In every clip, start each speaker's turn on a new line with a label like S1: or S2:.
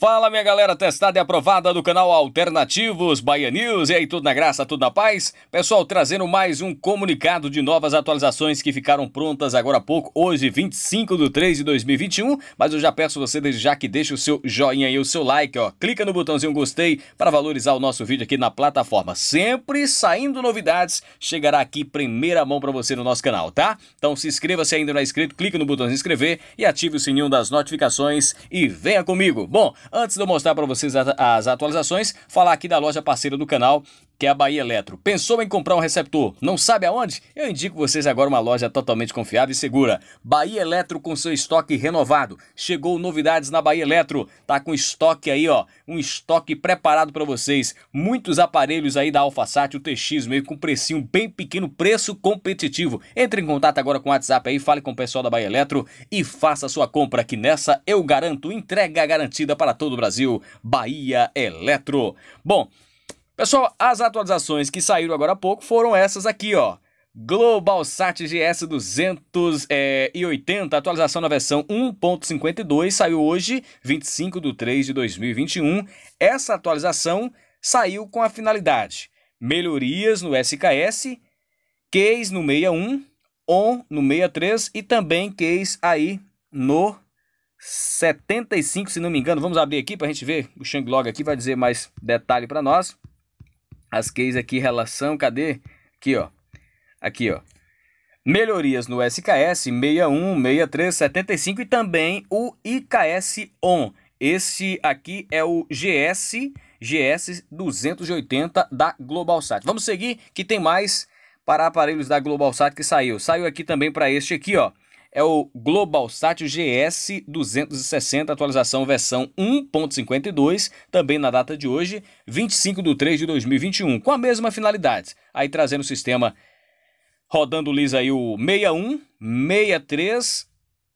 S1: Fala minha galera testada e aprovada do canal Alternativos Bahia News, e aí tudo na graça, tudo na paz? Pessoal, trazendo mais um comunicado de novas atualizações que ficaram prontas agora há pouco, hoje 25 de 3 de 2021, mas eu já peço você desde já que deixe o seu joinha e o seu like, ó, clica no botãozinho gostei para valorizar o nosso vídeo aqui na plataforma, sempre saindo novidades, chegará aqui primeira mão para você no nosso canal, tá? Então se inscreva se ainda não é inscrito, clica no botão de inscrever e ative o sininho das notificações e venha comigo! Bom... Antes de eu mostrar para vocês as atualizações, falar aqui da loja parceira do canal, que é a Bahia Eletro. Pensou em comprar um receptor? Não sabe aonde? Eu indico vocês agora uma loja totalmente confiável e segura. Bahia Eletro com seu estoque renovado. Chegou novidades na Bahia Eletro. Tá com estoque aí, ó, um estoque preparado para vocês. Muitos aparelhos aí da AlphaSat, o TX meio com precinho bem pequeno, preço competitivo. Entre em contato agora com o WhatsApp aí, fale com o pessoal da Bahia Eletro e faça sua compra que nessa eu garanto entrega garantida para todo o Brasil. Bahia Eletro. Bom, Pessoal, as atualizações que saíram agora há pouco foram essas aqui, ó. GlobalSat GS 280, atualização na versão 1.52, saiu hoje, 25 de 3 de 2021. Essa atualização saiu com a finalidade: melhorias no SKS, case no 61, on no 63 e também case aí no 75, se não me engano. Vamos abrir aqui para a gente ver. O Shanglog aqui vai dizer mais detalhe para nós as keys aqui, relação, cadê? Aqui, ó. Aqui, ó. Melhorias no SKS 61, 63, 75 e também o IKS ON. Esse aqui é o GS GS 280 da Globalsat. Vamos seguir que tem mais para aparelhos da Globalsat que saiu. Saiu aqui também para este aqui, ó é o Globalsat GS 260, atualização versão 1.52, também na data de hoje, 25 de 3 de 2021, com a mesma finalidade. Aí trazendo o sistema rodando liso aí o 61, 63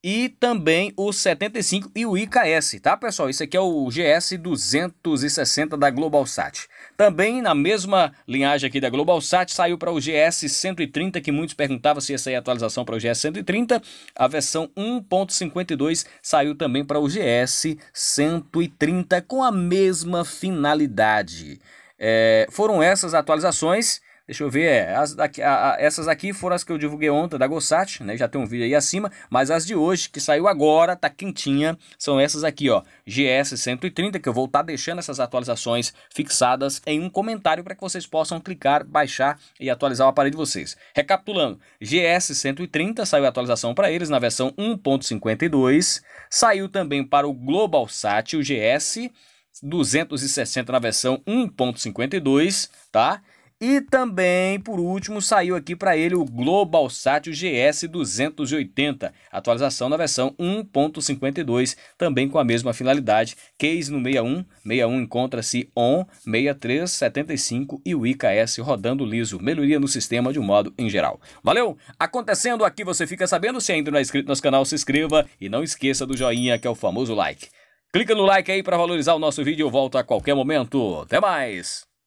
S1: e também o 75 e o IKS, tá pessoal? Isso aqui é o GS 260 da GlobalSat. Também na mesma linhagem aqui da GlobalSat saiu para o GS 130, que muitos perguntavam se ia sair é atualização para o GS 130. A versão 1.52 saiu também para o GS 130 com a mesma finalidade. É, foram essas atualizações Deixa eu ver, é, as daqui, a, a, essas aqui foram as que eu divulguei ontem da Gossat, né? Já tem um vídeo aí acima, mas as de hoje, que saiu agora, tá quentinha, são essas aqui, ó. GS 130, que eu vou estar tá deixando essas atualizações fixadas em um comentário para que vocês possam clicar, baixar e atualizar o aparelho de vocês. Recapitulando, GS 130 saiu a atualização para eles na versão 1.52, saiu também para o GlobalSat, o GS 260 na versão 1.52, tá? E também, por último, saiu aqui para ele o Globalsat GS 280, atualização na versão 1.52, também com a mesma finalidade. Case no 61, 61 encontra-se ON, 63, 75 e o IKS rodando liso. Melhoria no sistema de um modo em geral. Valeu! Acontecendo aqui, você fica sabendo. Se ainda não é inscrito no nosso canal, se inscreva e não esqueça do joinha, que é o famoso like. Clica no like aí para valorizar o nosso vídeo. Eu volto a qualquer momento. Até mais!